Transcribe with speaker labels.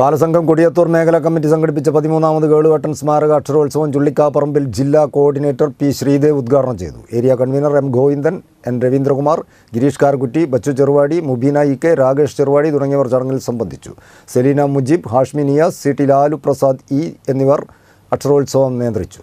Speaker 1: ബാലസംഘം കൊടിയത്തൂർ മേഖലാ കമ്മിറ്റി സംഘടിപ്പിച്ച പതിമൂന്നാമത് കേളുവട്ടൻ സ്മാരക അക്ഷരോത്സവം ചുള്ളിക്കാപ്പറമ്പിൽ ജില്ലാ കോർഡിനേറ്റർ പി ശ്രീദേവ് ഉദ്ഘാടനം ചെയ്തു area convener M Govindan N Raveendrakumar Gireesh Karkutti Bachu Cheruvadi Mubeena E K Rakesh Cheruvadi തുടങ്ങിയവർ ചടങ്ങിൽ സംബന്ധിച്ചു Seleena Mujeeb Hashmi Niyas C T Lalu Prasad E എന്നിവർ അക്ഷരോത്സവം നിയന്ത്രിച്ചു